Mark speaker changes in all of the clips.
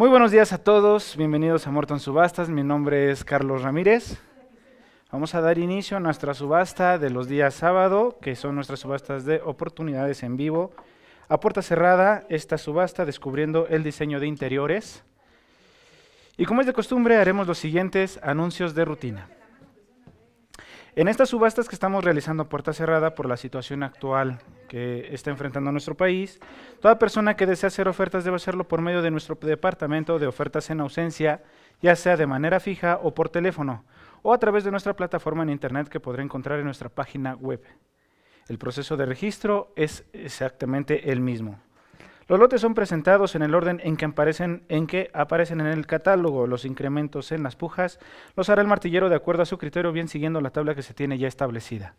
Speaker 1: Muy buenos días a todos, bienvenidos a Morton Subastas, mi nombre es Carlos Ramírez. Vamos a dar inicio a nuestra subasta de los días sábado, que son nuestras subastas de oportunidades en vivo. A puerta cerrada, esta subasta descubriendo el diseño de interiores. Y como es de costumbre, haremos los siguientes anuncios de rutina. En estas subastas que estamos realizando puerta cerrada por la situación actual que está enfrentando nuestro país, toda persona que desea hacer ofertas debe hacerlo por medio de nuestro departamento de ofertas en ausencia, ya sea de manera fija o por teléfono, o a través de nuestra plataforma en internet que podrá encontrar en nuestra página web. El proceso de registro es exactamente el mismo. Los lotes son presentados en el orden en que, aparecen, en que aparecen en el catálogo. Los incrementos en las pujas los hará el martillero de acuerdo a su criterio, bien siguiendo la tabla que se tiene ya establecida.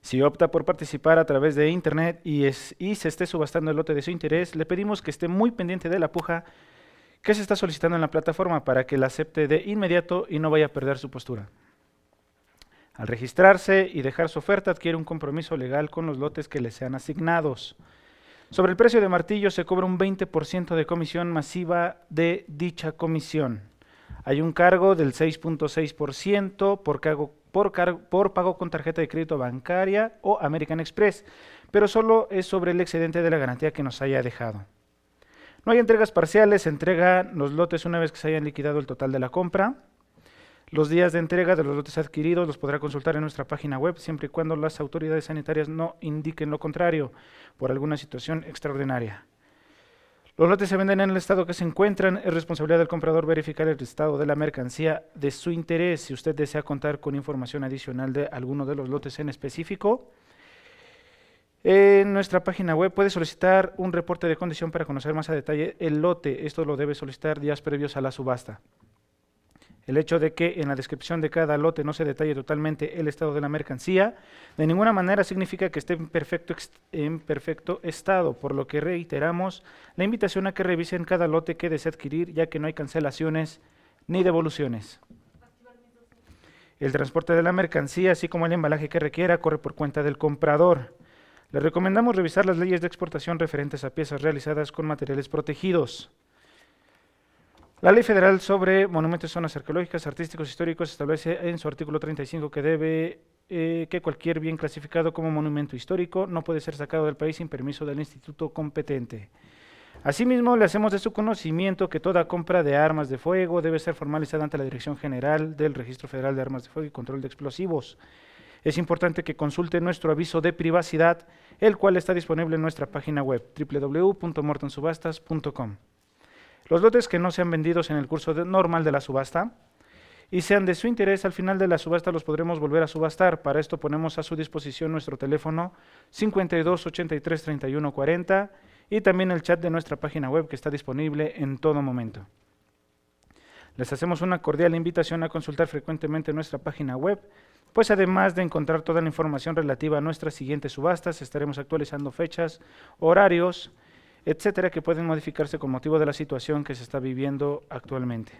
Speaker 1: Si opta por participar a través de Internet y, y, se esté subastando el lote de su interés, le pedimos que esté muy pendiente de la puja que se está solicitando en la plataforma para que la acepte de inmediato y no vaya a perder su postura. Al registrarse y dejar su oferta, adquiere un compromiso legal con los lotes que le sean asignados. Sobre el precio de martillo se cobra un 20% de comisión masiva de dicha comisión. Hay un cargo del 6.6% por, pago con tarjeta de crédito bancaria o American Express, pero solo es sobre el excedente de la garantía que nos haya dejado. No hay entregas parciales, se entregan los lotes una vez que se hayan liquidado el total de la compra. Los días de entrega de los lotes adquiridos los podrá consultar en nuestra página web siempre y cuando las autoridades sanitarias no indiquen lo contrario por alguna situación extraordinaria. Los lotes se venden en el estado que se encuentran. Es responsabilidad del comprador verificar el estado de la mercancía de su interés. Si usted desea contar con información adicional de alguno de los lotes en específico, en nuestra página web puede solicitar un reporte de condición para conocer más a detalle el lote. Esto lo debe solicitar días previos a la subasta. El hecho de que en la descripción de cada lote no se detalle totalmente el estado de la mercancía, de ninguna manera significa que esté en perfecto, estado, por lo que reiteramos la invitación a que revisen cada lote que desee adquirir, ya que no hay cancelaciones ni devoluciones. El transporte de la mercancía, así como el embalaje que requiera, corre por cuenta del comprador. Le recomendamos revisar las leyes de exportación referentes a piezas realizadas con materiales protegidos. La Ley Federal sobre Monumentos y Zonas Arqueológicas, Artísticos, Históricos establece en su artículo 35 que debe eh, que cualquier bien clasificado como monumento histórico no puede ser sacado del país sin permiso del instituto competente. Asimismo, le hacemos de su conocimiento que toda compra de armas de fuego debe ser formalizada ante la Dirección General del Registro Federal de Armas de Fuego y Control de Explosivos. Es importante que consulte nuestro aviso de privacidad, el cual está disponible en nuestra página web www.mortonsubastas.com los lotes que no sean vendidos en el curso normal de la subasta y sean de su interés, al final de la subasta los podremos volver a subastar. Para esto ponemos a su disposición nuestro teléfono 52 83 y también el chat de nuestra página web que está disponible en todo momento. Les hacemos una cordial invitación a consultar frecuentemente nuestra página web, pues además de encontrar toda la información relativa a nuestras siguientes subastas, estaremos actualizando fechas, horarios, etcétera, que pueden modificarse con motivo de la situación que se está viviendo actualmente.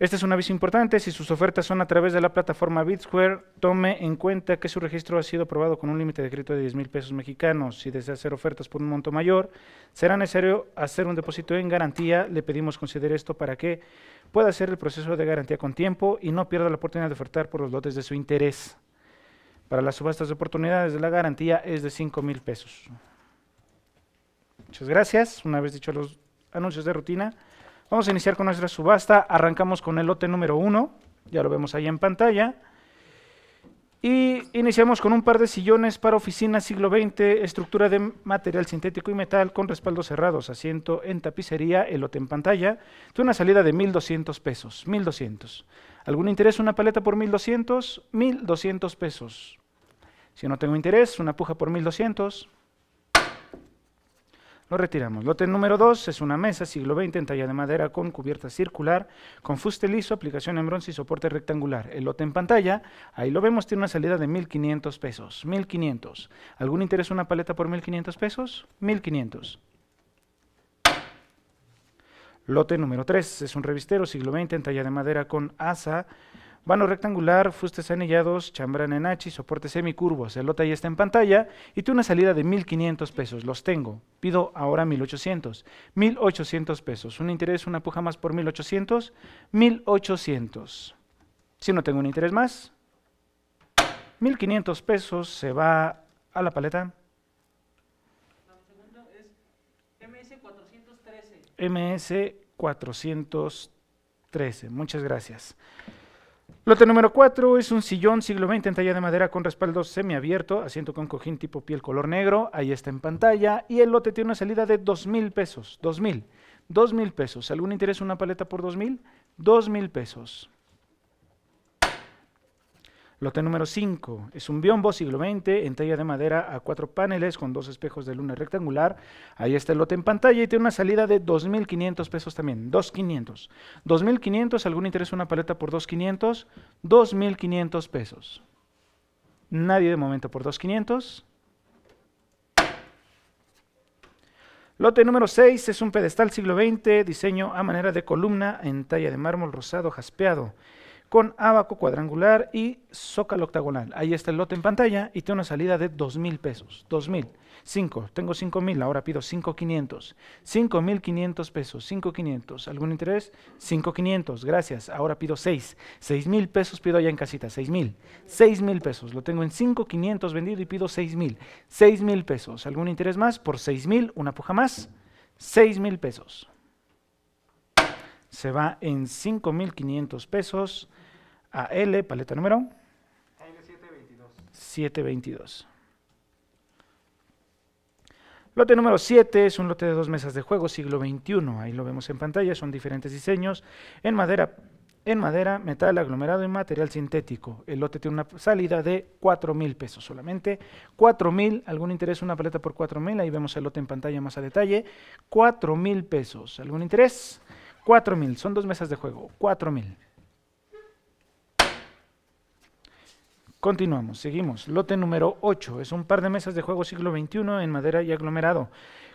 Speaker 1: Este es un aviso importante, si sus ofertas son a través de la plataforma BitSquare, tome en cuenta que su registro ha sido aprobado con un límite de crédito de 10 mil pesos mexicanos. Si desea hacer ofertas por un monto mayor, será necesario hacer un depósito en garantía. Le pedimos considerar esto para que pueda hacer el proceso de garantía con tiempo y no pierda la oportunidad de ofertar por los lotes de su interés. Para las subastas de oportunidades, la garantía es de 5 mil pesos. Muchas gracias. Una vez dicho los anuncios de rutina, vamos a iniciar con nuestra subasta. Arrancamos con el lote número uno, ya lo vemos ahí en pantalla. Y iniciamos con un par de sillones para oficina siglo XX, estructura de material sintético y metal con respaldos cerrados, asiento en tapicería, el lote en pantalla, de una salida de 1.200 pesos, 1.200. ¿Algún interés una paleta por 1.200? 1.200 pesos. Si no tengo interés, una puja por 1.200. Lo retiramos. Lote número 2 es una mesa siglo XX en talla de madera con cubierta circular, con fuste liso, aplicación en bronce y soporte rectangular. El lote en pantalla, ahí lo vemos, tiene una salida de 1.500 pesos. 1.500. ¿Algún interés una paleta por 1.500 pesos? 1.500. Lote número 3 es un revistero siglo XX en talla de madera con asa, Vano rectangular, fustes anillados, chambrán en y soporte semicurvo, celota ahí está en pantalla y tiene una salida de 1500 pesos, los tengo. Pido ahora 1800. 1800 pesos, un interés, una puja más por 1800, 1800. Si no tengo un interés más, 1500 pesos se va a la paleta. MS413. MS413. Muchas gracias. Lote número 4 es un sillón siglo XX en talla de madera con respaldo semiabierto, asiento con cojín tipo piel color negro, ahí está en pantalla, y el lote tiene una salida de dos mil pesos, dos mil, mil pesos. ¿Algún interés una paleta por dos mil? Dos mil pesos. Lote número 5 es un biombo siglo XX en talla de madera a cuatro paneles con dos espejos de luna rectangular. Ahí está el lote en pantalla y tiene una salida de 2.500 pesos también, 2.500. 2.500, ¿algún interés una paleta por 2.500? 2.500 pesos. Nadie de momento por 2.500. Lote número 6 es un pedestal siglo XX, diseño a manera de columna en talla de mármol rosado jaspeado con abaco cuadrangular y zócalo octagonal. Ahí está el lote en pantalla y tengo una salida de 2,000 pesos. 2,000. 5. Tengo 5,000. Ahora pido 5,500. 5,500 pesos. 5,500. ¿Algún interés? 5,500. Gracias. Ahora pido 6. 6,000 pesos pido allá en casita. 6,000. 6,000 pesos. Lo tengo en 5,500 vendido y pido 6,000. 6,000 pesos. ¿Algún interés más? Por 6,000. Una puja más. 6,000 pesos. Se va en 5,500 pesos. A L paleta número. l 722 722. Lote número 7 es un lote de dos mesas de juego siglo XXI. Ahí lo vemos en pantalla, son diferentes diseños en madera, en madera, metal, aglomerado y material sintético. El lote tiene una salida de 4 mil pesos solamente. 4 mil, algún interés, una paleta por 4 mil. Ahí vemos el lote en pantalla más a detalle. 4 mil pesos, algún interés. 4 mil, son dos mesas de juego, 4 mil. Continuamos, seguimos. Lote número 8 es un par de mesas de juego siglo XXI en madera y aglomerado,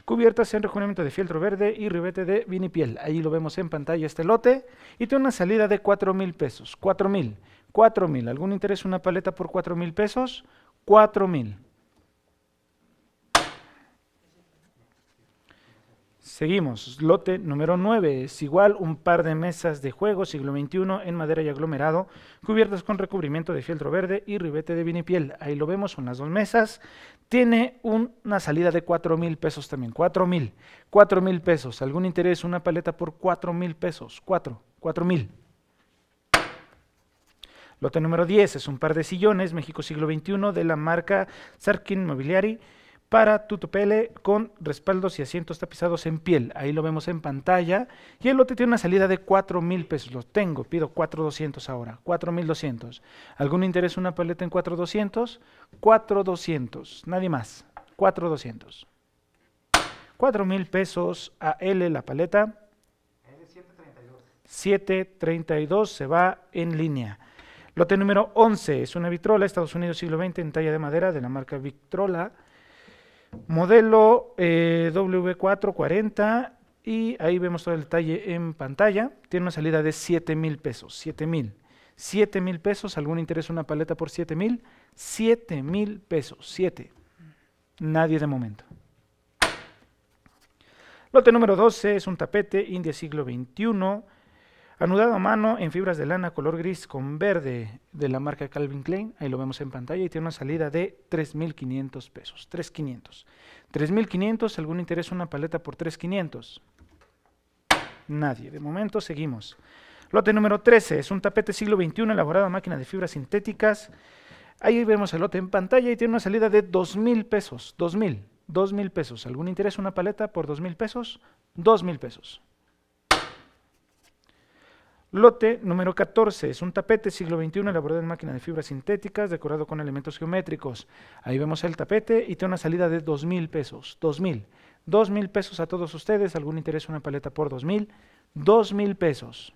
Speaker 1: cubiertas en rejuvenamiento de fieltro verde y ribete de vinipiel. Ahí lo vemos en pantalla este lote y tiene una salida de 4 mil pesos. 4 mil, 4 mil. ¿Algún interés una paleta por 4 mil pesos? 4 mil. Seguimos. Lote número 9 es igual un par de mesas de juego siglo XXI en madera y aglomerado, cubiertas con recubrimiento de fieltro verde y ribete de vinipiel. Ahí lo vemos, son las dos mesas. Tiene una salida de 4 mil pesos también. 4 mil. 4 mil pesos. ¿Algún interés? Una paleta por 4 mil pesos. 4. 4 mil. Lote número 10 es un par de sillones México siglo XXI de la marca Sarkin Mobiliari para Tutupele con respaldos y asientos tapizados en piel. Ahí lo vemos en pantalla. Y el lote tiene una salida de 4.000 mil pesos. Lo tengo, pido 4,200 ahora. 4,200. ¿Algún interés una paleta en 4,200? 4,200. Nadie más. 4,200. 4 mil pesos a L la paleta. 732 se va en línea. Lote número 11 es una vitrola, Estados Unidos siglo XX en talla de madera de la marca Victrola modelo eh, W440 y ahí vemos todo el detalle en pantalla. Tiene una salida de 7 mil pesos, 7 mil. 7 mil pesos, algún interés una paleta por 7 mil, 7 mil pesos, 7. Nadie de momento. Lote número 12 es un tapete, India siglo XXI, Anudado a mano en fibras de lana color gris con verde de la marca Calvin Klein, ahí lo vemos en pantalla y tiene una salida de 3.500 pesos, 3.500. 3.500, ¿algún interés una paleta por 3.500? Nadie, de momento seguimos. Lote número 13, es un tapete siglo XXI elaborado a máquina de fibras sintéticas. Ahí vemos el lote en pantalla y tiene una salida de 2.000 pesos, 2.000, 2.000 pesos. ¿Algún interés una paleta por 2.000 pesos? 2.000 pesos. Lote número 14 es un tapete siglo XXI elaborado en máquina de fibras sintéticas decorado con elementos geométricos. Ahí vemos el tapete y tiene una salida de dos mil pesos. Dos mil. Dos mil pesos a todos ustedes. ¿Algún interés una paleta por dos mil? Dos mil pesos.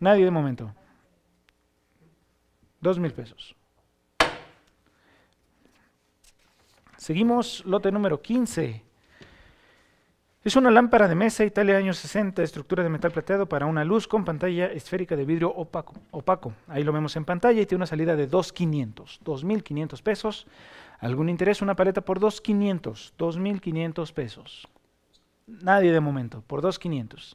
Speaker 1: Nadie de momento. Dos mil pesos. Seguimos lote número 15. Es una lámpara de mesa Italia años 60, estructura de metal plateado para una luz con pantalla esférica de vidrio opaco. opaco. Ahí lo vemos en pantalla y tiene una salida de 2.500, 2.500 pesos. ¿Algún interés? Una paleta por 2.500, 2.500 pesos. Nadie de momento, por 2.500.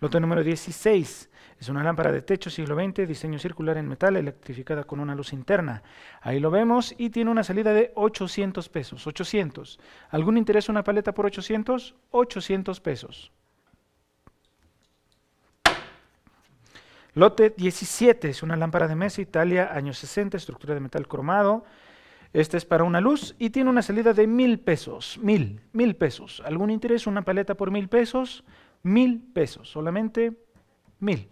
Speaker 1: Lote número 16. Es una lámpara de techo siglo XX, diseño circular en metal, electrificada con una luz interna. Ahí lo vemos y tiene una salida de 800 pesos. 800. ¿Algún interés una paleta por 800? 800 pesos. Lote 17 es una lámpara de mesa Italia, años 60, estructura de metal cromado. Esta es para una luz y tiene una salida de 1000 pesos. Mil, mil pesos. ¿Algún interés? Una paleta por mil pesos mil pesos, solamente mil.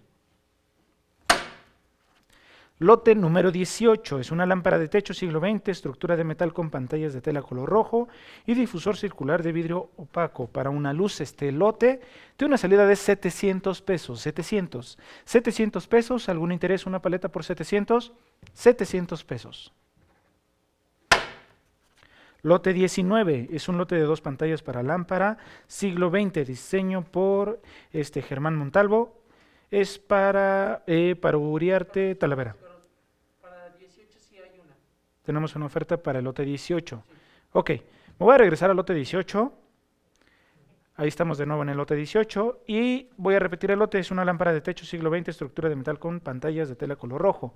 Speaker 1: Lote número 18 es una lámpara de techo siglo XX, estructura de metal con pantallas de tela color rojo y difusor circular de vidrio opaco para una luz este lote tiene una salida de 700 pesos, 700, 700 pesos, algún interés una paleta por 700, 700 pesos. Lote 19 es un lote de dos pantallas para lámpara, siglo XX, diseño por este Germán Montalvo, es para, eh, para Uriarte Talavera.
Speaker 2: Para hay una.
Speaker 1: Tenemos una oferta para el lote 18. Ok, me voy a regresar al lote 18. Ahí estamos de nuevo en el lote 18 y voy a repetir el lote, es una lámpara de techo siglo XX, estructura de metal con pantallas de tela color rojo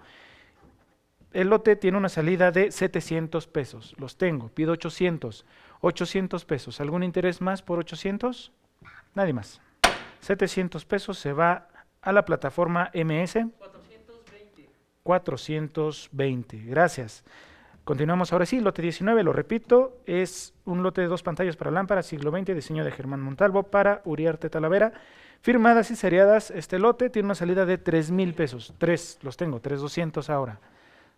Speaker 1: el lote tiene una salida de 700 pesos. Los tengo, pido 800. 800 pesos. ¿Algún interés más por 800? Nadie más. 700 pesos se va a la plataforma MS. 420. 420. Gracias. Continuamos ahora sí, lote 19, lo repito, es un lote de dos pantallas para lámpara, siglo XX, diseño de Germán Montalvo para Uriarte Talavera. Firmadas y seriadas, este lote tiene una salida de 3 mil pesos. Tres, los tengo, 3,200 ahora.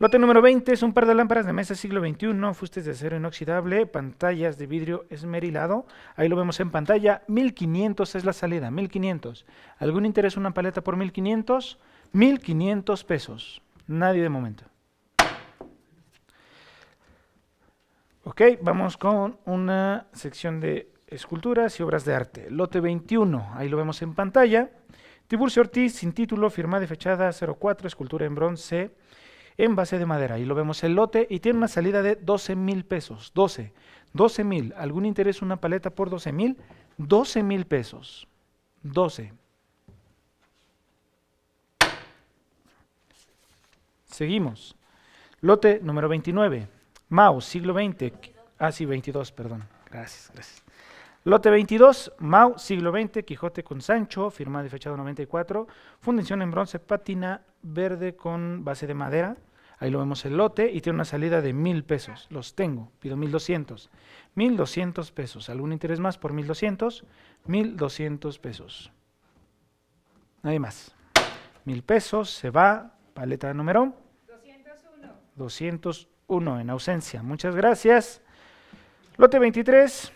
Speaker 1: Lote número 20 es un par de lámparas de mesa siglo XXI, fustes de acero inoxidable, pantallas de vidrio esmerilado. Ahí lo vemos en pantalla. 1500 es la salida, 1500. ¿Algún interés una paleta por 1500? 1500 pesos. Nadie de momento. Ok, vamos con una sección de esculturas y obras de arte. Lote 21, ahí lo vemos en pantalla. Tiburcio Ortiz, sin título, firmada y fechada 04, escultura en bronce en base de madera. Ahí lo vemos el lote y tiene una salida de 12 mil pesos. 12. 12 mil. ¿Algún interés una paleta por 12 mil? 12 mil pesos. 12. Seguimos. Lote número 29. Mau siglo XX. Ah, sí, 22, perdón. Gracias, gracias. Lote 22, Mau siglo XX, Quijote con Sancho, firmado y fechado 94, fundición en bronce, pátina verde con base de madera, Ahí lo vemos el lote y tiene una salida de mil pesos. Los tengo, pido mil doscientos. Mil doscientos pesos. ¿Algún interés más por mil doscientos? Mil doscientos pesos. Nadie más. Mil pesos, se va, paleta número. 201. 201 en ausencia. Muchas gracias. Lote 23.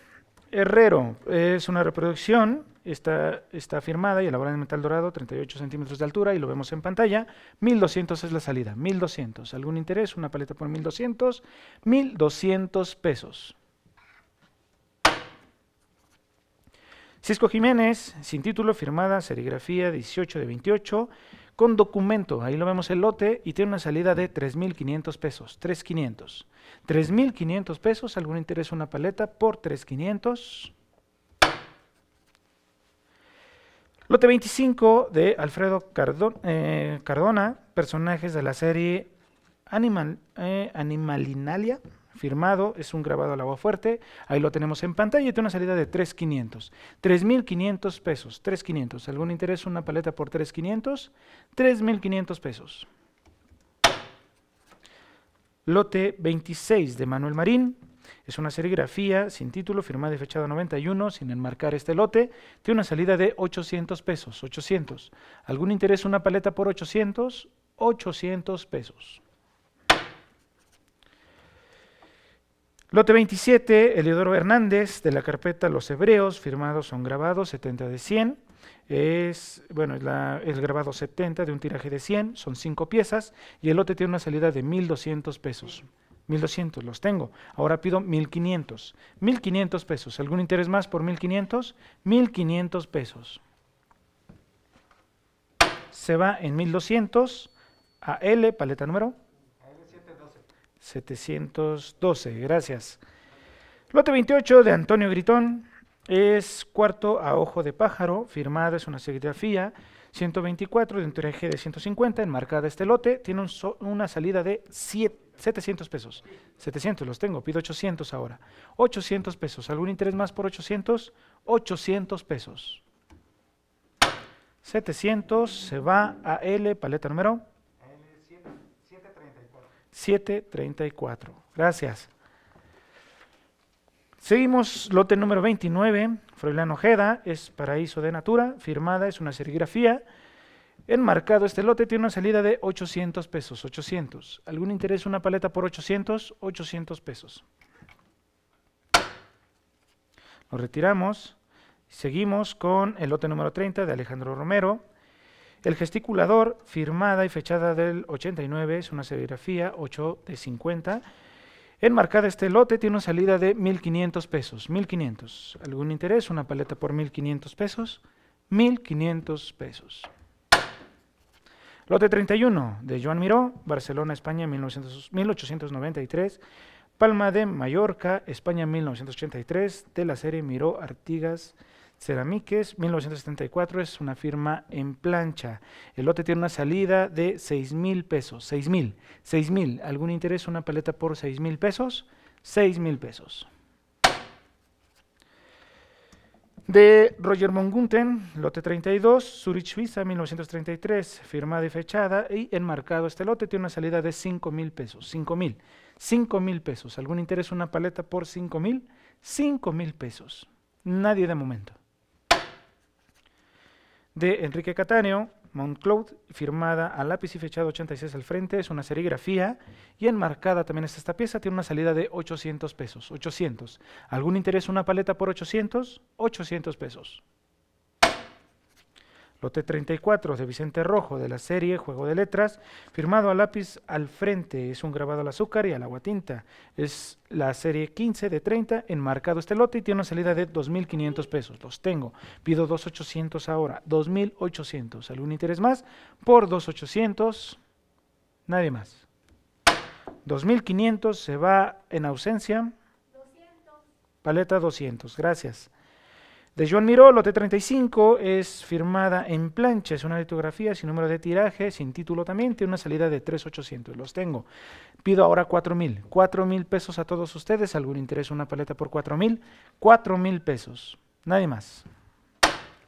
Speaker 1: Herrero es una reproducción, está, está firmada y elaborada en metal dorado, 38 centímetros de altura y lo vemos en pantalla. 1200 es la salida, 1200. ¿Algún interés? Una paleta por 1200, 1200 pesos. Cisco Jiménez, sin título, firmada, serigrafía 18 de 28 con documento. Ahí lo vemos el lote y tiene una salida de 3.500 pesos, 3.500. 3.500 pesos, algún interés una paleta por 3.500. Lote 25 de Alfredo eh, Cardona, personajes de la serie Animal, eh, Animalinalia firmado, es un grabado al agua fuerte, ahí lo tenemos en pantalla y tiene una salida de 3,500. 3,500 pesos, 3,500. ¿Algún interés una paleta por 3,500? 3,500 pesos. Lote 26 de Manuel Marín. Es una serigrafía sin título, firmada y fechada 91, sin enmarcar este lote. Tiene una salida de 800 pesos, 800. ¿Algún interés una paleta por 800? 800 pesos. Lote 27, Eliodoro Hernández, de la carpeta Los Hebreos, firmados son grabados 70 de 100. Es, bueno, es el grabado 70 de un tiraje de 100, son 5 piezas, y el lote tiene una salida de 1.200 pesos. 1.200 los tengo, ahora pido 1.500. 1.500 pesos, ¿algún interés más por 1.500? 1.500 pesos. Se va en 1.200 a L, paleta número 712. Gracias. Lote 28 de Antonio Gritón es cuarto a ojo de pájaro, Firmada es una serigrafía 124 de un de 150, enmarcada este lote, tiene una salida de 700 pesos. 700 los tengo, pido 800 ahora. 800 pesos, ¿algún interés más por 800? 800 pesos. 700 se va a L, paleta número 7:34. Gracias. Seguimos, lote número 29, Froilán Ojeda, es Paraíso de Natura, firmada, es una serigrafía. Enmarcado este lote tiene una salida de 800 pesos, 800. ¿Algún interés una paleta por 800? 800 pesos. Lo retiramos. Seguimos con el lote número 30 de Alejandro Romero el gesticulador, firmada y fechada del 89, es una serigrafía 8 de 50. Enmarcada este lote tiene una salida de 1.500 pesos. 1.500. ¿Algún interés? Una paleta por 1.500 pesos. 1.500 pesos. Lote 31 de Joan Miró, Barcelona, España, 1893. Palma de Mallorca, España, 1983, de la serie Miró Artigas Ceramiques, 1974, es una firma en plancha. El lote tiene una salida de 6 mil pesos, 6 mil, mil. ¿Algún interés? Una paleta por 6 mil pesos, 6 mil pesos. De Roger Mongunten, lote 32, Zurich, Suiza, 1933, firmada y fechada y enmarcado este lote, tiene una salida de 5 mil pesos, 5 mil, 5 mil pesos. ¿Algún interés? Una paleta por 5 mil, 5 mil pesos. Nadie de momento de Enrique Cataneo, Montcloud, firmada a lápiz y fechado 86 al frente, es una serigrafía y enmarcada también está esta pieza, tiene una salida de 800 pesos, 800. ¿Algún interés una paleta por 800? 800 pesos lote 34 de Vicente Rojo de la serie Juego de Letras, firmado a lápiz al frente, es un grabado al azúcar y al agua tinta. Es la serie 15 de 30, enmarcado este lote y tiene una salida de 2.500 pesos. Los tengo, pido 2.800 ahora, 2.800. ¿Algún interés más? Por 2.800, nadie más. 2.500 se va en ausencia. Paleta 200, gracias. De Joan Miró, lote 35 es firmada en plancha, es una litografía sin número de tiraje, sin título también, tiene una salida de 3,800, los tengo. Pido ahora 4,000, 4,000 pesos a todos ustedes, algún interés una paleta por 4,000, 4,000 pesos, nadie más.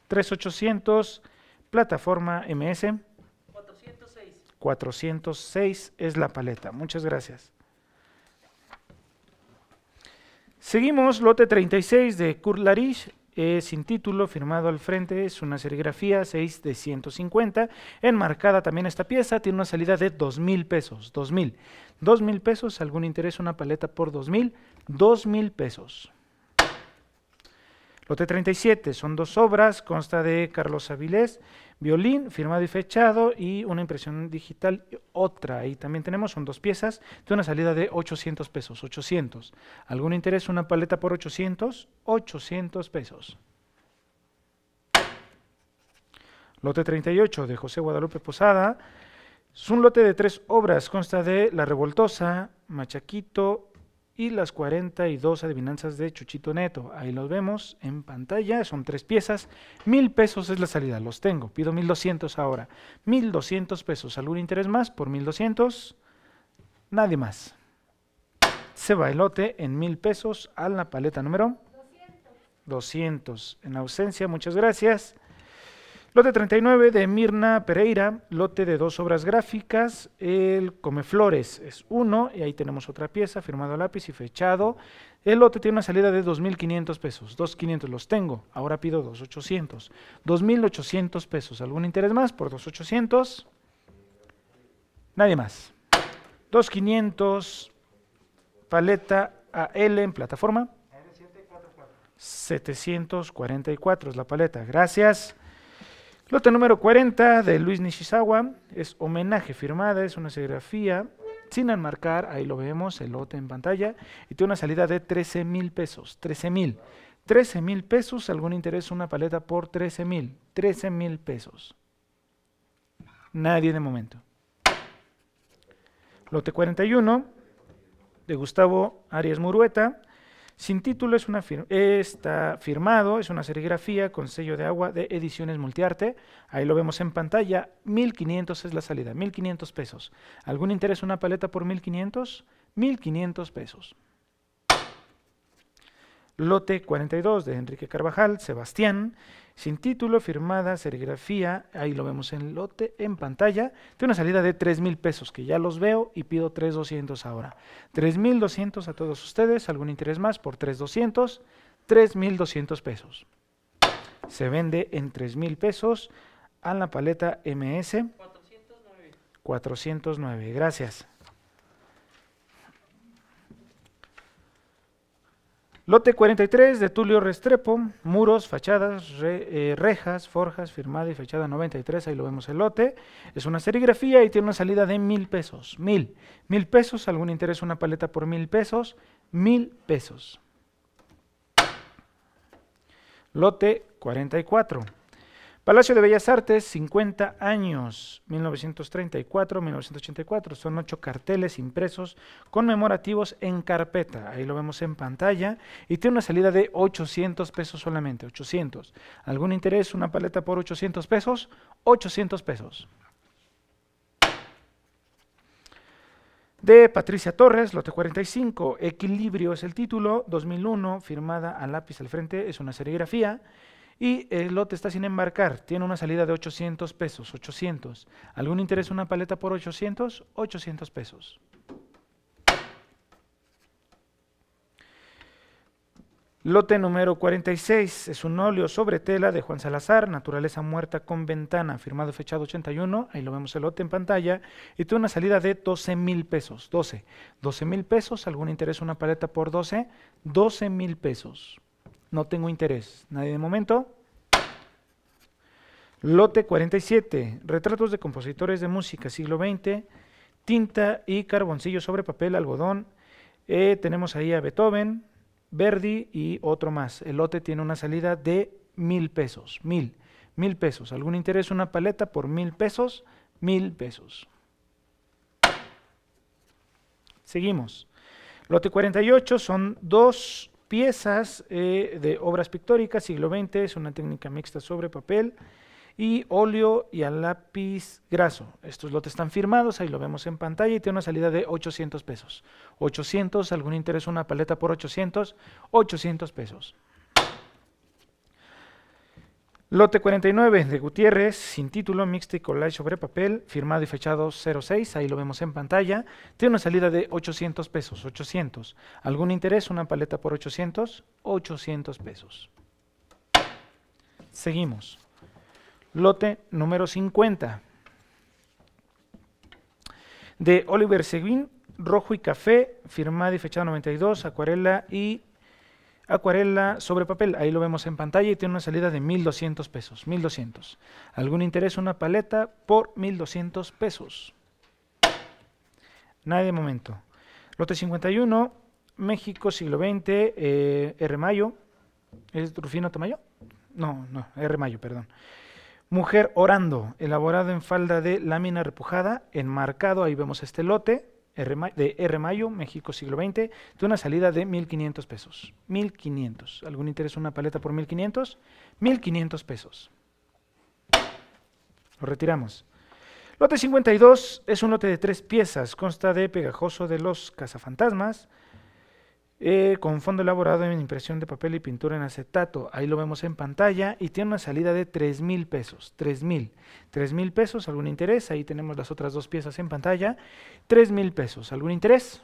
Speaker 1: 3,800, plataforma MS. 406. 406 es la paleta, muchas gracias. Seguimos, lote 36 de Kurt Larish, sin título, firmado al frente, es una serigrafía 6 de 150. Enmarcada también esta pieza, tiene una salida de 2 mil pesos, 2 mil. 2 mil pesos, algún interés, una paleta por 2 mil, 2 mil pesos. Lote 37, son dos obras, consta de Carlos Avilés, violín firmado y fechado y una impresión digital, otra. Y también tenemos, son dos piezas, de una salida de 800 pesos, 800. ¿Algún interés? Una paleta por 800, 800 pesos. Lote 38 de José Guadalupe Posada. Es un lote de tres obras, consta de La Revoltosa, Machaquito y las 42 adivinanzas de Chuchito Neto. Ahí los vemos en pantalla, son tres piezas. Mil pesos es la salida, los tengo. Pido 1200 ahora. 1200 pesos. ¿Algún interés más por mil doscientos Nadie más. Se va el en mil pesos a la paleta número 200. 200. En ausencia, muchas gracias. Lote 39 de Mirna Pereira, lote de dos obras gráficas, el Comeflores es uno, y ahí tenemos otra pieza, firmado a lápiz y fechado. El lote tiene una salida de 2.500 pesos, 2.500 los tengo, ahora pido 2.800, 2.800 pesos. ¿Algún interés más por 2.800? Nadie más. 2.500, paleta AL en plataforma. 744 es la paleta, gracias. Lote número 40 de Luis Nishizawa es homenaje firmada, es una serigrafía sin enmarcar, ahí lo vemos, el lote en pantalla, y tiene una salida de 13 mil pesos, 13 mil. 13 mil pesos, algún interés, una paleta por 13 mil, 13 mil pesos. Nadie de momento. Lote 41 de Gustavo Arias Murueta sin título es una está firmado, es una serigrafía con sello de agua de Ediciones Multiarte. Ahí lo vemos en pantalla. 1500 es la salida, 1500 pesos. ¿Algún interés una paleta por 1500? 1500 pesos. Lote 42 de Enrique Carvajal, Sebastián, sin título, firmada, serigrafía, ahí lo vemos en lote, en pantalla, tiene una salida de 3 mil pesos, que ya los veo y pido 3,200 ahora. 3,200 a todos ustedes, algún interés más por 3,200, 3,200 pesos. Se vende en 3 mil pesos a la paleta MS. 409. 409, gracias. Lote 43 de Tulio Restrepo, muros, fachadas, eh, rejas, forjas, firmada y fachada 93, ahí lo vemos el lote. Es una serigrafía y tiene una salida de mil pesos, mil, mil pesos, algún interés una paleta por mil pesos, mil pesos. Lote 44. Palacio de Bellas Artes, 50 años, 1934-1984. Son ocho carteles impresos conmemorativos en carpeta. Ahí lo vemos en pantalla. Y tiene una salida de 800 pesos solamente, 800. ¿Algún interés? ¿Una paleta por 800 pesos? 800 pesos. De Patricia Torres, lote 45. Equilibrio es el título, 2001, firmada a lápiz al frente. Es una serigrafía. Y el lote está sin embarcar, tiene una salida de 800 pesos, 800. ¿Algún interés una paleta por 800? 800 pesos. Lote número 46 es un óleo sobre tela de Juan Salazar, naturaleza muerta con ventana, firmado fechado 81, ahí lo vemos el lote en pantalla, y tiene una salida de 12 mil pesos, 12, 12 mil pesos, algún interés una paleta por 12, 12 mil pesos. No tengo interés. Nadie de momento. Lote 47. Retratos de compositores de música, siglo XX. Tinta y carboncillo sobre papel, algodón. Eh, tenemos ahí a Beethoven, Verdi y otro más. El lote tiene una salida de mil pesos. Mil. Mil pesos. ¿Algún interés? Una paleta por mil pesos. Mil pesos. Seguimos. Lote 48 son dos piezas eh, de obras pictóricas, siglo XX, es una técnica mixta sobre papel y óleo y a lápiz graso. Estos lotes están firmados, ahí lo vemos en pantalla y tiene una salida de 800 pesos. 800, algún interés, una paleta por 800, 800 pesos. Lote 49 de Gutiérrez, sin título, mixto y collage sobre papel, firmado y fechado 06, ahí lo vemos en pantalla. Tiene una salida de 800 pesos, 800. ¿Algún interés? Una paleta por 800, 800 pesos. Seguimos. Lote número 50 de Oliver Seguín, rojo y café, firmado y fechado 92, acuarela y Acuarela sobre papel, ahí lo vemos en pantalla y tiene una salida de 1200 pesos, 1200. ¿Algún interés? Una paleta por 1200 pesos. Nada de momento. Lote 51, México, siglo XX, eh, R. Mayo. ¿Es Rufino Tamayo? No, no, R. Mayo, perdón. Mujer orando, elaborado en falda de lámina repujada, enmarcado, ahí vemos este lote de R. Mayo, México siglo XX, de una salida de 1.500 pesos. 1.500. ¿Algún interés una paleta por 1.500? 1.500 pesos. Lo retiramos. Lote 52 es un lote de tres piezas, consta de pegajoso de los cazafantasmas, eh, con fondo elaborado en impresión de papel y pintura en acetato. Ahí lo vemos en pantalla y tiene una salida de 3 mil pesos. 3 mil. 3 mil pesos, algún interés. Ahí tenemos las otras dos piezas en pantalla. 3 mil pesos, algún interés.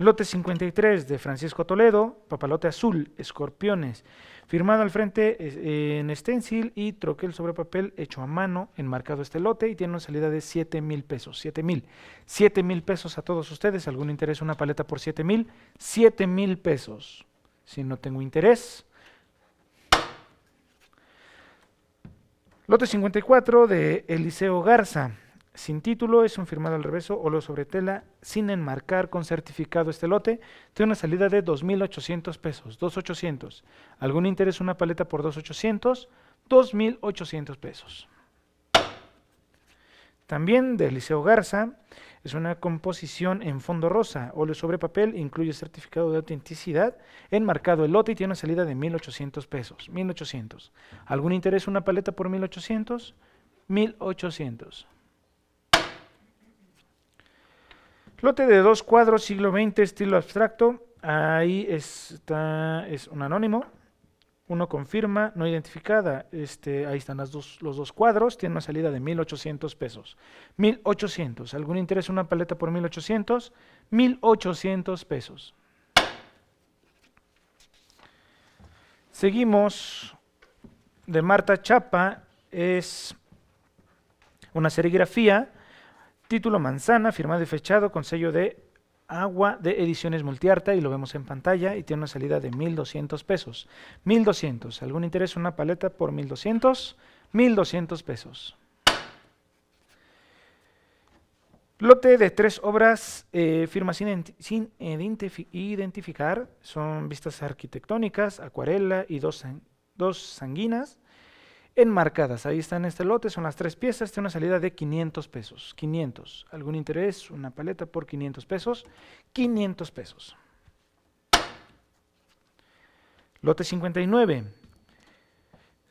Speaker 1: Lote 53 de Francisco Toledo, papalote azul, escorpiones, firmado al frente en stencil y troquel sobre papel hecho a mano, enmarcado este lote y tiene una salida de 7 mil pesos, 7 mil, 7 mil pesos a todos ustedes, algún interés, una paleta por 7 mil, 7 mil pesos. Si no tengo interés, Lote 54 de Eliseo Garza sin título, es un firmado al revés o sobre tela sin enmarcar con certificado este lote, tiene una salida de 2.800 pesos, 2.800. ¿Algún interés una paleta por 2.800? 2.800 pesos. También de Liceo Garza, es una composición en fondo rosa, óleo sobre papel, incluye certificado de autenticidad, enmarcado el lote y tiene una salida de 1.800 pesos, 1.800. ¿Algún interés una paleta por 1.800? 1.800. Lote de dos cuadros, siglo XX, estilo abstracto. Ahí está, es un anónimo. Uno confirma, no identificada. Este, ahí están los dos cuadros. Tiene una salida de 1.800 pesos. 1.800. ¿Algún interés una paleta por 1.800? 1.800 pesos. Seguimos. De Marta Chapa es una serigrafía Título Manzana, firmado y fechado con sello de agua de ediciones multiarta y lo vemos en pantalla y tiene una salida de 1200 pesos. 1200, ¿algún interés una paleta por 1200? 1200 pesos. Lote de tres obras, eh, firmas sin, identificar, son vistas arquitectónicas, acuarela y dos, dos sanguinas enmarcadas. Ahí están en este lote, son las tres piezas, tiene una salida de 500 pesos. 500. ¿Algún interés? Una paleta por 500 pesos. 500 pesos. Lote 59.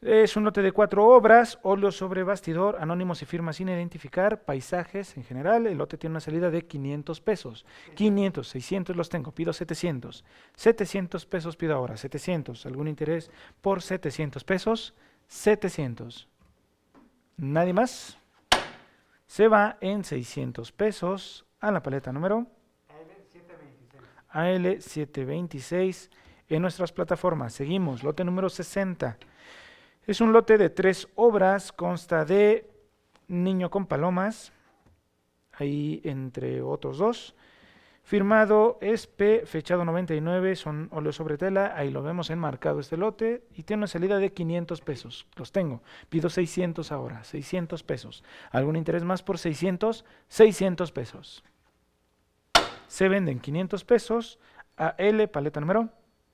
Speaker 1: Es un lote de cuatro obras, óleo sobre bastidor, anónimos y firmas sin identificar, paisajes en general. El lote tiene una salida de 500 pesos. 500, 600 los tengo, pido 700. 700 pesos pido ahora, 700. ¿Algún interés por 700 pesos? 700. Nadie más. Se va en 600 pesos a la paleta número AL726 en nuestras plataformas. Seguimos, lote número 60. Es un lote de tres obras, consta de Niño con Palomas, ahí entre otros dos, Firmado SP, fechado 99, son óleo sobre tela, ahí lo vemos enmarcado este lote y tiene una salida de 500 pesos, los tengo, pido 600 ahora, 600 pesos, algún interés más por 600, 600 pesos. Se venden 500 pesos a L, paleta número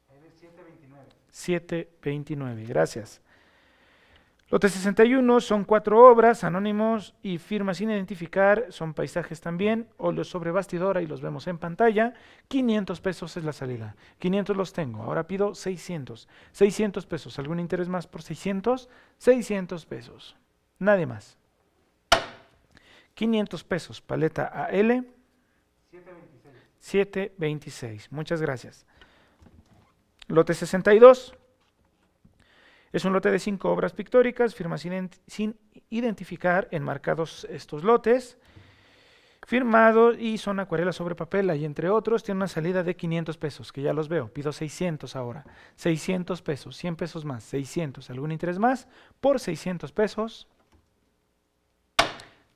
Speaker 1: 729. 729, gracias. Lote 61 son cuatro obras, anónimos y firmas sin identificar, son paisajes también, o sobre bastidora y los vemos en pantalla. 500 pesos es la salida, 500 los tengo, ahora pido 600. 600 pesos, ¿algún interés más por 600? 600 pesos, nadie más. 500 pesos, paleta AL. 726. 726, muchas gracias. Lote 62. Es un lote de cinco obras pictóricas, firma sin, identificar, enmarcados estos lotes, Firmado y son acuarelas sobre papel, y entre otros tiene una salida de 500 pesos, que ya los veo, pido 600 ahora, 600 pesos, 100 pesos más, 600, algún interés más, por 600 pesos,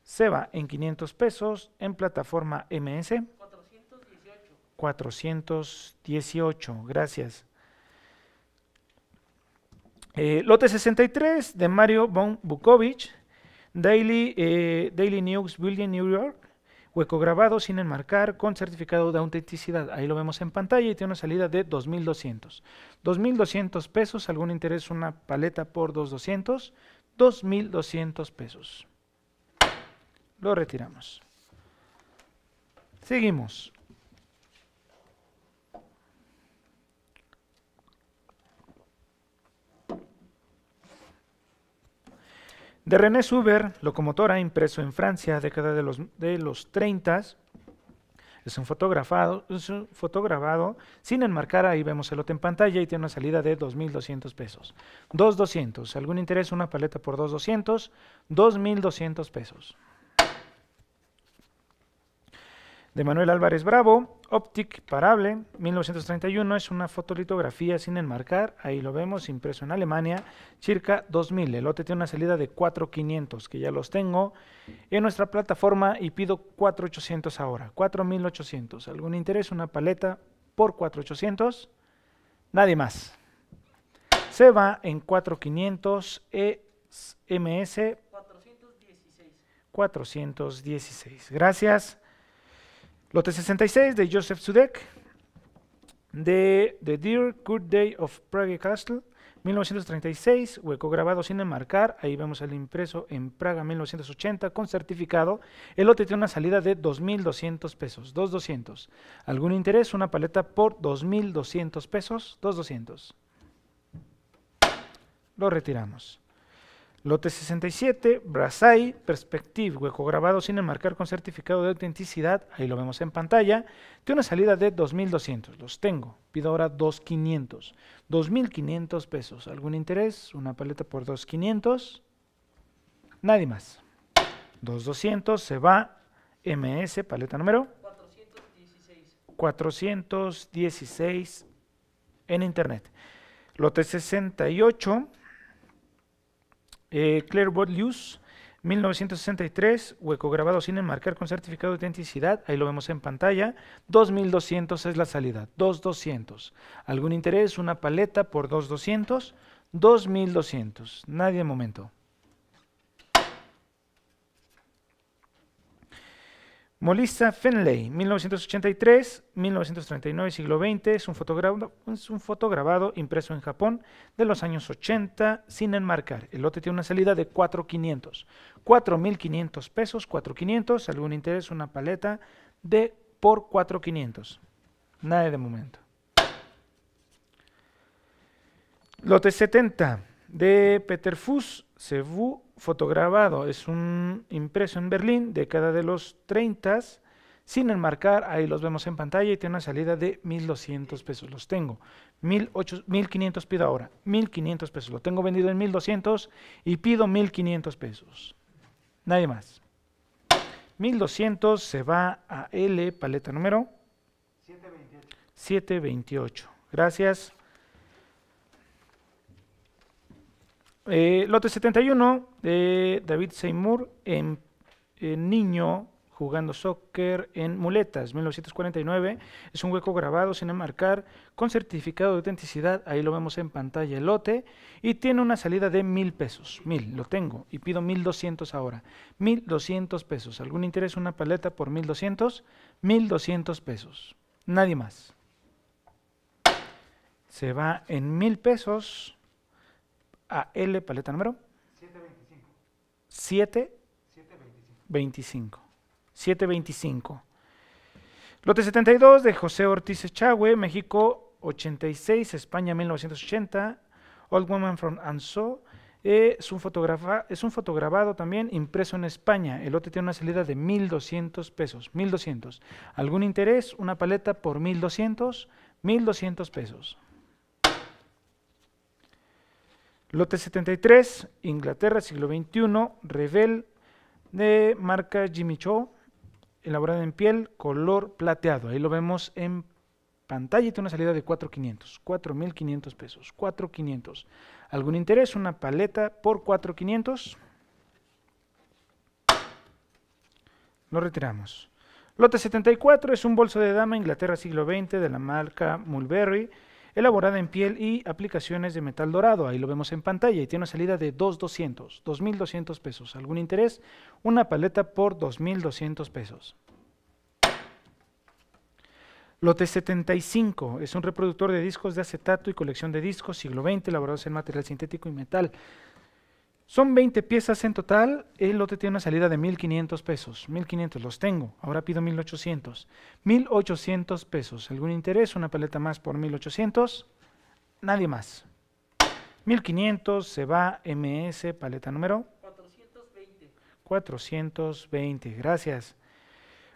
Speaker 1: se va en 500 pesos en plataforma MS. 418. 418, gracias. Eh, lote 63 de Mario von Bukovic, Daily, eh, Daily News Building New York, hueco grabado sin enmarcar con certificado de autenticidad. Ahí lo vemos en pantalla y tiene una salida de 2.200. 2.200 pesos, algún interés, una paleta por 2.200, 2.200 pesos. Lo retiramos. Seguimos. De René Suber, Locomotora, impreso en Francia, década de los, de 30. Es un, fotografado, es un sin enmarcar, ahí vemos el otro en pantalla y tiene una salida de 2.200 pesos. 2.200, ¿algún interés? Una paleta por 2.200, 2.200 pesos de Manuel Álvarez Bravo, Optic Parable, 1931, es una fotolitografía sin enmarcar, ahí lo vemos, impreso en Alemania, circa 2000. El lote tiene una salida de 4500, que ya los tengo en nuestra plataforma y pido 4800 ahora, 4800. ¿Algún interés? Una paleta por 4800, nadie más. Se va en 4500 ms. 416. 416. Gracias. Lote 66 de Joseph Sudek, de The Dear Good Day of Prague Castle, 1936, hueco grabado sin enmarcar, ahí vemos el impreso en Praga 1980 con certificado. El lote tiene una salida de 2.200 pesos, 2.200. ¿Algún interés? Una paleta por 2.200 pesos, 2.200. Lo retiramos. Lote 67, Brasai, Perspective, hueco grabado sin enmarcar con certificado de autenticidad, ahí lo vemos en pantalla, tiene una salida de 2.200, los tengo, pido ahora 2.500, 2.500 pesos, ¿algún interés? Una paleta por 2.500, nadie más, 2.200, se va, MS, paleta número 416, 416 en internet. Lote 68, eh, Claire y 1963, hueco grabado sin enmarcar con certificado de autenticidad, ahí lo vemos en pantalla, 2200 es la salida, 2200. ¿Algún interés? Una paleta por 2200, 2200, nadie de momento. Molissa Fenley, 1983-1939, siglo XX, es un, fotograbado, es impreso en Japón de los años 80 sin enmarcar. El lote tiene una salida de 4,500. 4,500 pesos, 4,500, algún interés, una paleta de por 4,500. Nada de momento. Lote 70 de Peter Fuss, Cebu fotograbado, es un impreso en Berlín, década de los 30, sin enmarcar, ahí los vemos en pantalla y tiene una salida de 1.200 pesos, los tengo. 1.500 pido ahora, 1.500 pesos, lo tengo vendido en 1.200 y pido 1.500 pesos. Nadie más. 1.200 se va a L, paleta número 728. 728. Gracias. Eh, lote 71 de eh, David Seymour en, niño jugando soccer en muletas, 1949. Es un hueco grabado sin enmarcar con certificado de autenticidad. Ahí lo vemos en pantalla el lote. Y tiene una salida de mil pesos. Mil, lo tengo. Y pido mil doscientos ahora. Mil doscientos pesos. ¿Algún interés? Una paleta por mil doscientos? Mil doscientos pesos. Nadie más. Se va en mil pesos a L, paleta número 725. 7 25. 725. Lote 72 de José Ortiz Echagüe, México 86, España 1980. Old Woman from Anso. Eh, es, un fotografa, es un fotograbado también impreso en España. El lote tiene una salida de 1.200 pesos. 1.200. ¿Algún interés? Una paleta por 1.200. 1.200 pesos. Lote 73, Inglaterra, siglo XXI, Rebel, de marca Jimmy Choo, elaborada en piel, color plateado. Ahí lo vemos en pantalla y tiene una salida de 4,500, 4,500 pesos, 4,500. ¿Algún interés? Una paleta por 4,500. Lo retiramos. Lote 74 es un bolso de dama Inglaterra siglo XX de la marca Mulberry elaborada en piel y aplicaciones de metal dorado. Ahí lo vemos en pantalla y tiene una salida de 2,200, 2,200 pesos. ¿Algún interés? Una paleta por 2,200 pesos. Lote 75 es un reproductor de discos de acetato y colección de discos siglo XX elaborados en material sintético y metal. Son 20 piezas en total, el lote tiene una salida de 1.500 pesos. 1.500 los tengo, ahora pido 1.800. 1.800 pesos, ¿algún interés? Una paleta más por 1.800, nadie más. 1.500 se va MS, paleta número 420. 420, gracias.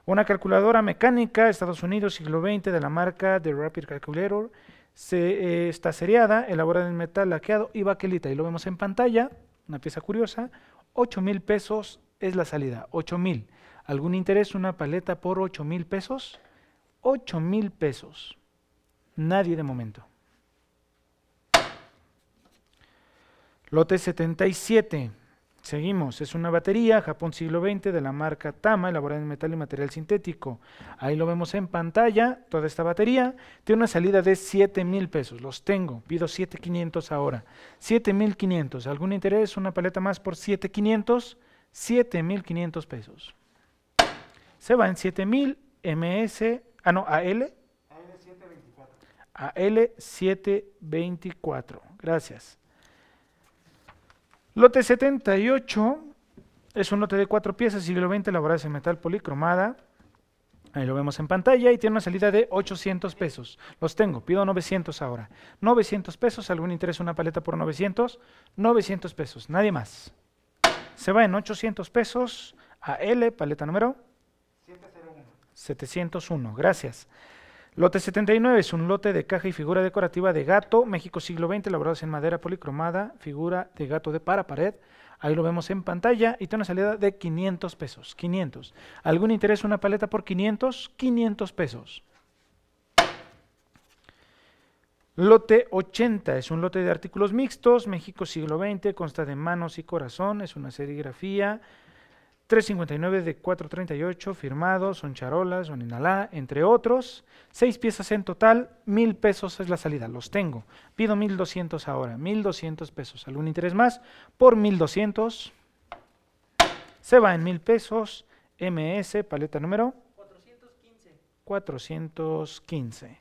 Speaker 1: Una calculadora mecánica, Estados Unidos, siglo XX, de la marca The Rapid Calculator. Se, eh, está seriada, elaborada en metal laqueado y baquelita, y lo vemos en pantalla una pieza curiosa, 8 mil pesos es la salida, 8 mil. ¿Algún interés? Una paleta por 8 mil pesos. 8 mil pesos. Nadie de momento. Lote 77. Seguimos, es una batería Japón siglo XX de la marca Tama, elaborada en metal y material sintético. Ahí lo vemos en pantalla, toda esta batería. Tiene una salida de 7 mil pesos, los tengo, pido 7,500 ahora. 7,500, ¿algún interés? Una paleta más por 7,500, 7,500 pesos. Se va en 7,000 MS, ah no, AL. AL724. AL724, gracias. Lote 78 es un lote de cuatro piezas, siglo XX, elaboradas en metal policromada. Ahí lo vemos en pantalla y tiene una salida de 800 pesos. Los tengo, pido 900 ahora. 900 pesos, algún interés una paleta por 900, 900 pesos, nadie más. Se va en 800 pesos a L, paleta número 701. 701, gracias. Lote 79 es un lote de caja y figura decorativa de gato, México siglo XX, elaborados en madera policromada, figura de gato de para pared. Ahí lo vemos en pantalla y tiene una salida de 500 pesos. 500. ¿Algún interés una paleta por 500? 500 pesos. Lote 80 es un lote de artículos mixtos, México siglo XX, consta de manos y corazón, es una serigrafía, 359 de 438, firmados son charolas, son inhalá, entre otros. Seis piezas en total, mil pesos es la salida, los tengo. Pido 1200 ahora, 1200 pesos. ¿Algún interés más? Por 1200. Se va en mil pesos. MS, paleta número 415. 415.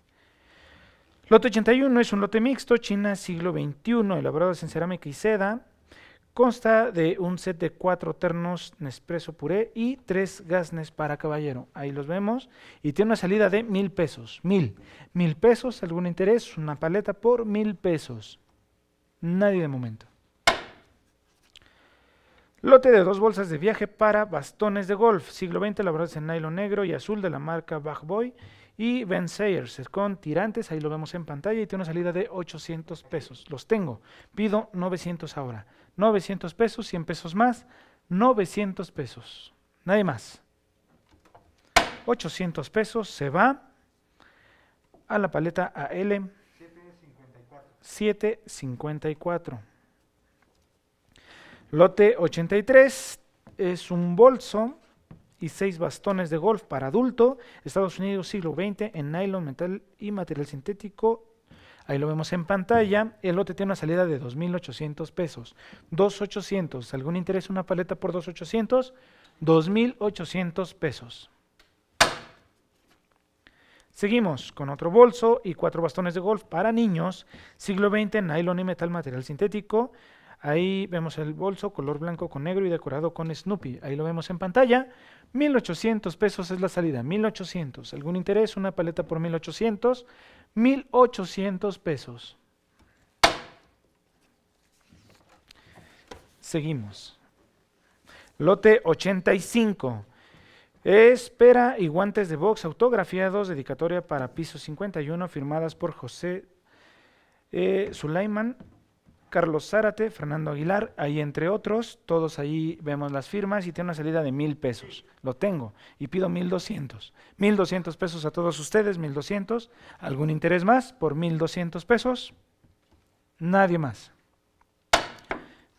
Speaker 1: Lote 81 es un lote mixto, China, siglo XXI, elaborado en cerámica y seda Consta de un set de cuatro ternos Nespresso Puré y tres gasnes para caballero. Ahí los vemos. Y tiene una salida de mil pesos. Mil. Mil pesos, algún interés, una paleta por mil pesos. Nadie de momento. Lote de dos bolsas de viaje para bastones de golf. Siglo XX, elaborados en nylon negro y azul de la marca Bach y Ben Sayers con tirantes, ahí lo vemos en pantalla y tiene una salida de 800 pesos. Los tengo, pido 900 ahora. 900 pesos, 100 pesos más, 900 pesos. Nadie más. 800 pesos se va a la paleta AL 754. Lote 83 es un bolso y seis bastones de golf para adulto, Estados Unidos siglo XX en nylon, metal y material sintético Ahí lo vemos en pantalla. El lote tiene una salida de 2.800 pesos. 2.800. ¿Algún interés una paleta por 2.800? 2.800 pesos. Seguimos con otro bolso y cuatro bastones de golf para niños, siglo XX, nylon y metal material sintético, Ahí vemos el bolso color blanco con negro y decorado con Snoopy. Ahí lo vemos en pantalla. 1800 pesos es la salida. 1800. ¿Algún interés? Una paleta por 1800. 1800 pesos. Seguimos. Lote 85. Espera y guantes de box autografiados, dedicatoria para piso 51, firmadas por José eh, Sulaiman Carlos Zárate, Fernando Aguilar, ahí entre otros, todos ahí vemos las firmas y tiene una salida de mil pesos. Lo tengo y pido mil doscientos. Mil doscientos pesos a todos ustedes, mil doscientos. ¿Algún interés más por mil doscientos pesos? Nadie más.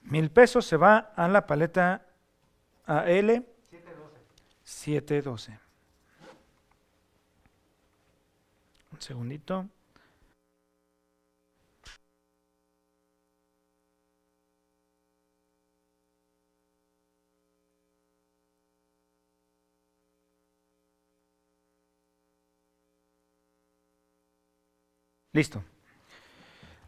Speaker 1: Mil pesos se va a la paleta AL 712. Un segundito. Listo.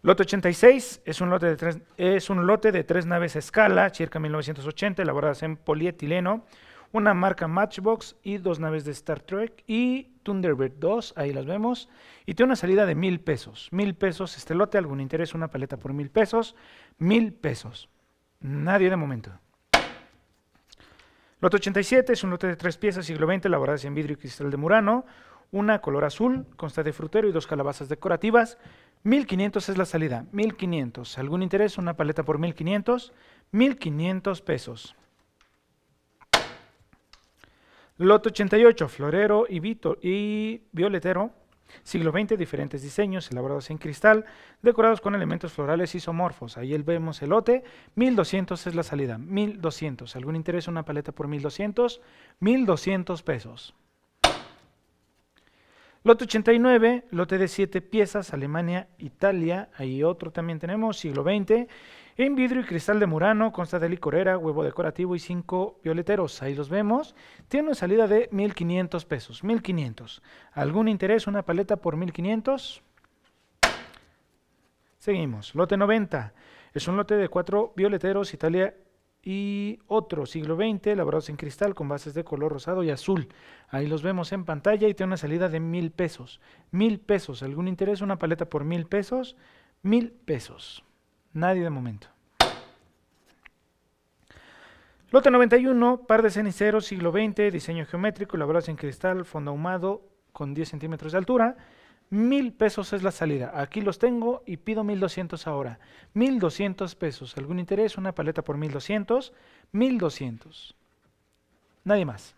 Speaker 1: Lote 86 es un lote de tres, es un lote de tres naves a escala, circa 1980, elaboradas en polietileno, una marca Matchbox y dos naves de Star Trek y Thunderbird 2, ahí las vemos, y tiene una salida de mil pesos. Mil pesos este lote, algún interés, una paleta por mil pesos, mil pesos. Nadie de momento. Lote 87 es un lote de tres piezas, siglo XX, elaboradas en vidrio y cristal de Murano, una color azul, consta de frutero y dos calabazas decorativas. 1500 es la salida, 1500. ¿Algún interés? Una paleta por 1500, 1500 pesos. Lote 88, florero y, vito, y violetero, siglo XX, diferentes diseños elaborados en cristal, decorados con elementos florales isomorfos. Ahí vemos el lote, 1200 es la salida, 1200. ¿Algún interés? Una paleta por 1200, 1200 pesos. Lote 89, lote de 7 piezas, Alemania, Italia, ahí otro también tenemos, siglo XX, en vidrio y cristal de Murano, consta de licorera, huevo decorativo y 5 violeteros, ahí los vemos, tiene una salida de 1500 pesos, 1500. ¿Algún interés una paleta por 1500? Seguimos, lote 90, es un lote de 4 violeteros, Italia, y otro, siglo XX, elaborados en cristal con bases de color rosado y azul. Ahí los vemos en pantalla y tiene una salida de mil pesos. Mil pesos, algún interés, una paleta por mil pesos, mil pesos. Nadie de momento. Lote 91, par de ceniceros, siglo XX, diseño geométrico, elaborados en cristal, fondo ahumado con 10 centímetros de altura mil pesos es la salida. Aquí los tengo y pido 1200 ahora. 1200 pesos. ¿Algún interés? Una paleta por mil doscientos. Mil doscientos. Nadie más.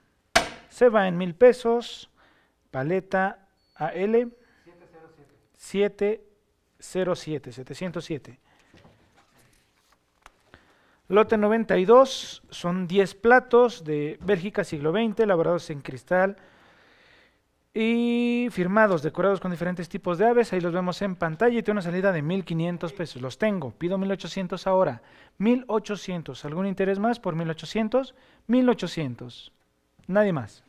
Speaker 1: Se va en mil pesos. Paleta AL. 707. 707. 707. Lote 92 son 10 platos de Bélgica siglo XX, elaborados en cristal y firmados, decorados con diferentes tipos de aves. Ahí los vemos en pantalla y tiene una salida de 1500 pesos. Los tengo, pido 1800 ahora. 1800, ¿algún interés más por 1800? 1800, nadie más.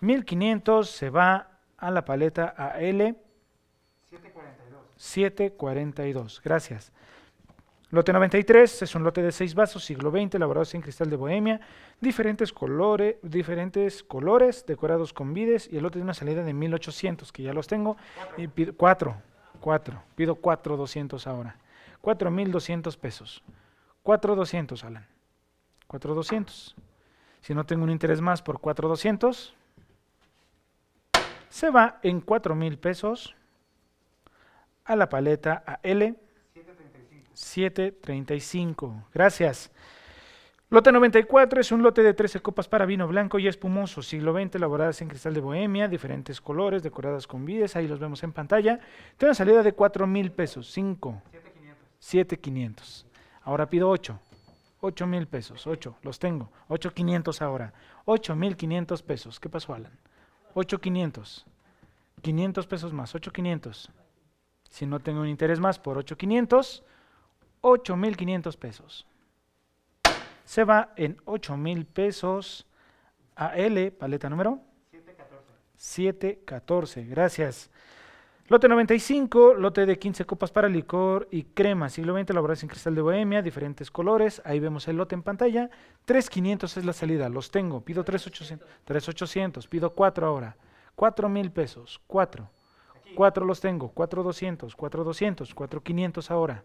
Speaker 1: 1500 se va a la paleta AL 742. 742, gracias. Lote 93 es un lote de 6 vasos, siglo XX, elaborado en cristal de Bohemia, diferentes, colores, decorados con vides, y el lote tiene una salida de 1800, que ya los tengo. Y pido, 4. pido 4200 ahora. 4200 pesos. 4200, Alan. 4200. Si no tengo un interés más por 4200, se va en 4000 pesos a la paleta AL 735. Gracias. Lote 94 es un lote de 13 copas para vino blanco y espumoso, siglo XX, elaboradas en cristal de bohemia, diferentes colores, decoradas con vides, ahí los vemos en pantalla. Tiene una salida de 4 mil pesos, 5. 7,500. 7.500. Ahora pido 8. 8.000. pesos, 8, los tengo. 8,500 ahora. 8.500 pesos. ¿Qué pasó, Alan? 8,500. 500 pesos más, 8,500. Si no tengo un interés más por 8,500, 8.500 pesos. Se va en 8.000 pesos a L, paleta número 714. 714, gracias. Lote 95, lote de 15 copas para licor y crema, siglo XX, elaborados en cristal de Bohemia, diferentes colores. Ahí vemos el lote en pantalla. 3500 es la salida, los tengo. Pido 3800, 3800, pido 4 ahora. 4.000 pesos, 4. 4 los tengo, 4200, 4200, 4500 ahora.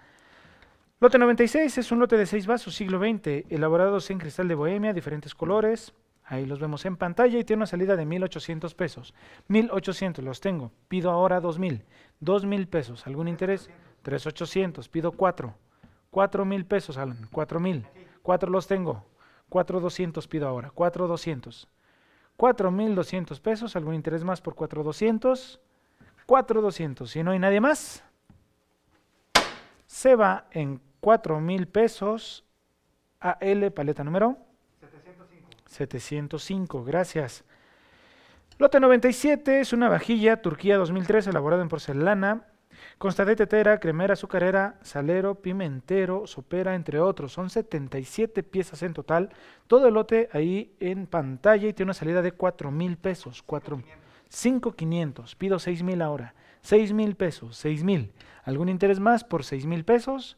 Speaker 1: Lote 96 es un lote de 6 vasos siglo XX, elaborados en cristal de bohemia, diferentes colores. Ahí los vemos en pantalla y tiene una salida de 1.800 pesos. 1.800 los tengo. Pido ahora 2.000. 2.000 pesos. ¿Algún interés? 3.800. Pido 4. 4.000 pesos, Alan. 4.000. 4 los tengo. 4.200 pido ahora. 4.200. 4.200 pesos. ¿Algún interés más por 4.200? 4.200. Si no hay nadie más, se va en 4 mil pesos. AL, paleta número 705. 705, gracias. Lote 97 es una vajilla Turquía 2003 elaborada en porcelana. Consta de tetera, cremera, azucarera, salero, pimentero, sopera, entre otros. Son 77 piezas en total. Todo el lote ahí en pantalla y tiene una salida de 4 mil pesos. 5,500. Pido 6 mil ahora. 6 mil pesos, 6 mil. ¿Algún interés más por 6 mil pesos?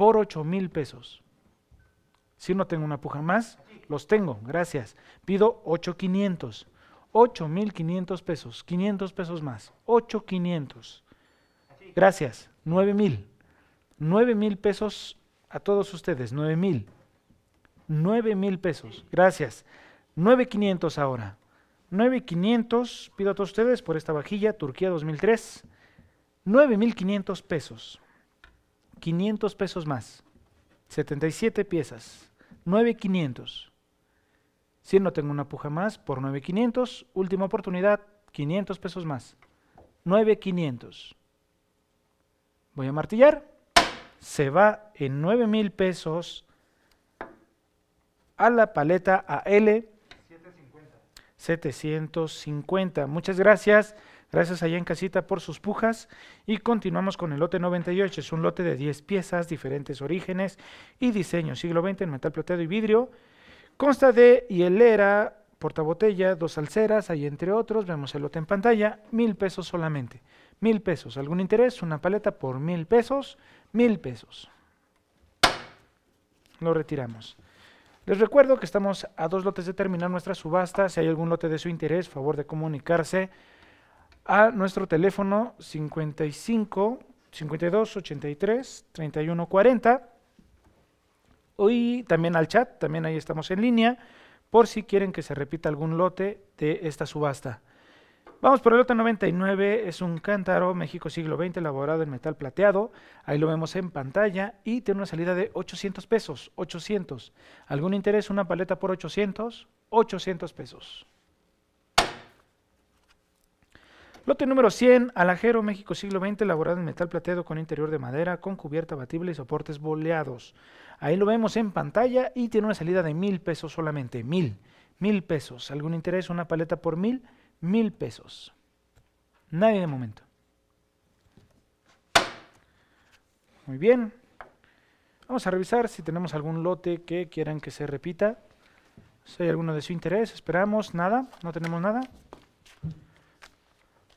Speaker 1: por 8 mil pesos. Si no tengo una puja más, los tengo, gracias. Pido 8,500. 8,500 pesos, 500 pesos más, 8,500. Gracias, 9,000. 9,000 pesos a todos ustedes, 9,000. 9,000 pesos, gracias. 9,500 ahora. 9,500, pido a todos ustedes por esta vajilla, Turquía 2003. 9,500 pesos. 500 pesos más. 77 piezas. 9,500. Si no tengo una puja más, por 9,500. Última oportunidad, 500 pesos más. 9,500. Voy a martillar. Se va en 9,000 pesos a la paleta AL 750. 750. Muchas gracias. Gracias allá en casita por sus pujas y continuamos con el lote 98. Es un lote de 10 piezas, diferentes orígenes y diseños. Siglo XX en metal plateado y vidrio. Consta de hielera, portabotella, dos alceras, ahí entre otros. Vemos el lote en pantalla, mil pesos solamente. Mil pesos. ¿Algún interés? Una paleta por mil pesos. Mil pesos. Lo retiramos. Les recuerdo que estamos a dos lotes de terminar nuestra subasta. Si hay algún lote de su interés, favor de comunicarse a nuestro teléfono 55 52 83 31 40 y también al chat, también ahí estamos en línea, por si quieren que se repita algún lote de esta subasta. Vamos por el lote 99, es un cántaro México siglo XX elaborado en metal plateado, ahí lo vemos en pantalla y tiene una salida de 800 pesos, 800. ¿Algún interés? Una paleta por 800, 800 pesos. Lote número 100, Alajero, México, siglo XX, elaborado en metal plateado con interior de madera, con cubierta abatible y soportes boleados. Ahí lo vemos en pantalla y tiene una salida de mil pesos solamente, mil, mil pesos. ¿Algún interés? Una paleta por mil, mil pesos. Nadie de momento. Muy bien. Vamos a revisar si tenemos algún lote que quieran que se repita. Si hay alguno de su interés, esperamos. Nada, no tenemos nada.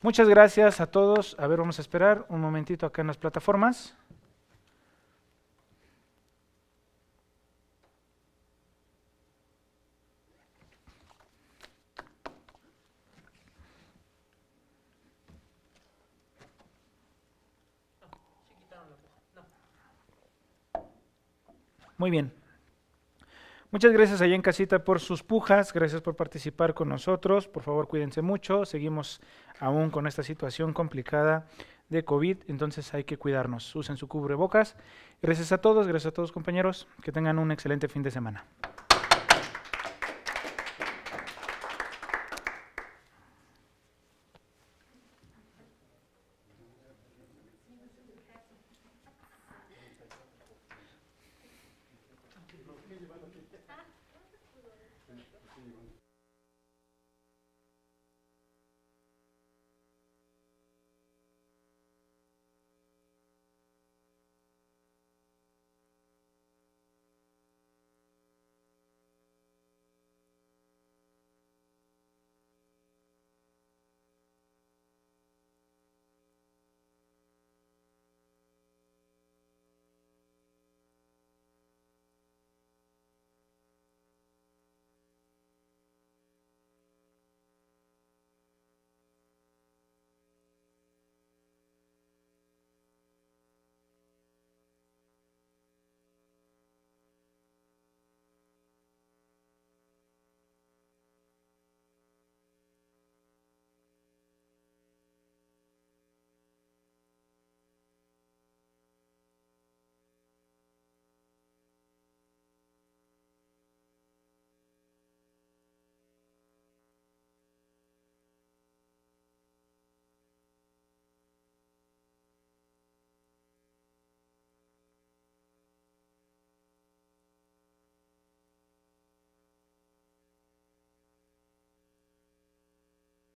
Speaker 1: Muchas gracias a todos. A ver, vamos a esperar un momentito acá en las plataformas. Muy bien. Muchas gracias allá en casita por sus pujas, gracias por participar con nosotros. Por favor, cuídense mucho. Seguimos aún con esta situación complicada de COVID, entonces hay que cuidarnos. Usen su cubrebocas. Gracias a todos, gracias a todos compañeros. Que tengan un excelente fin de semana.